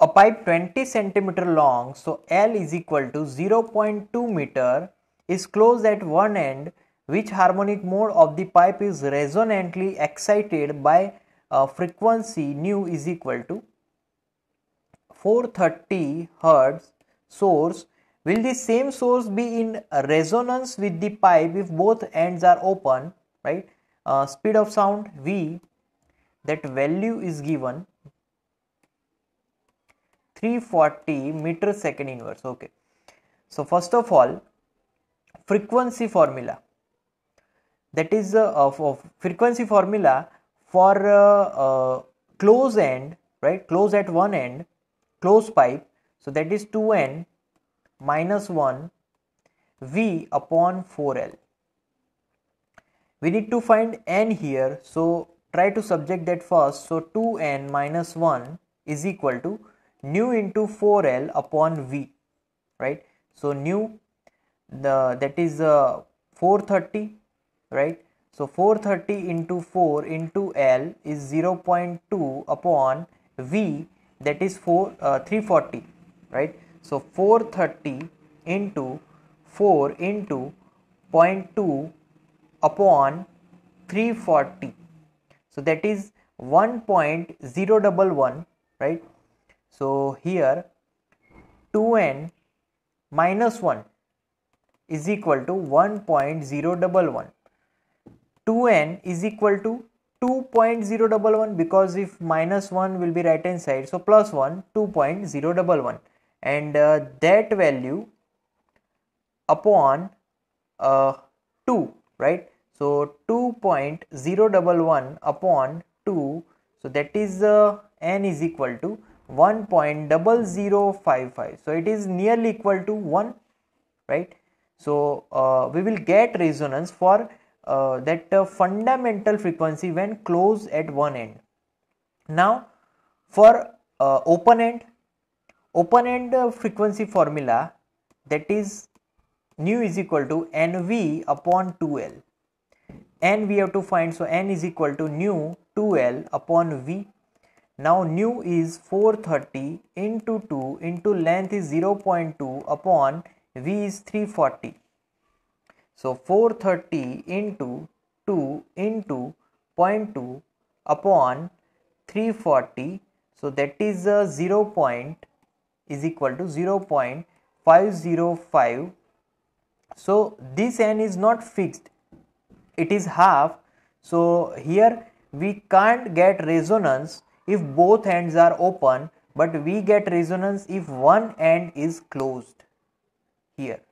a pipe 20 centimeter long so l is equal to 0.2 meter is closed at one end which harmonic mode of the pipe is resonantly excited by uh, frequency nu is equal to 430 hertz source will the same source be in resonance with the pipe if both ends are open right uh, speed of sound v that value is given 340 meter second inverse okay so first of all frequency formula that is uh, of, of frequency formula for uh, uh, close end right close at one end close pipe so that is 2n minus 1 v upon 4l we need to find n here so try to subject that first so 2n minus 1 is equal to nu into 4L upon V, right? So nu the that is uh, 430, right? So 430 into 4 into L is 0.2 upon V that is 4 uh, 340, right? So 430 into 4 into 0.2 upon 340. So that is 1.011, right? So here 2n minus 1 is equal to 1.011. 2n is equal to 2.011 because if minus 1 will be right hand side so plus 1 2.011 and uh, that value upon uh, 2 right so 2.011 upon 2 so that is uh, n is equal to 1.0055 so it is nearly equal to 1 right so uh, we will get resonance for uh, that uh, fundamental frequency when close at one end now for uh, open end open end uh, frequency formula that is nu is equal to nv upon 2l n we have to find so n is equal to nu 2l upon v now nu is 430 into 2 into length is 0.2 upon v is 340. So 430 into 2 into 0.2 upon 340 so that is a 0 point is equal to 0 0.505 so this n is not fixed it is half so here we can't get resonance if both ends are open but we get resonance if one end is closed here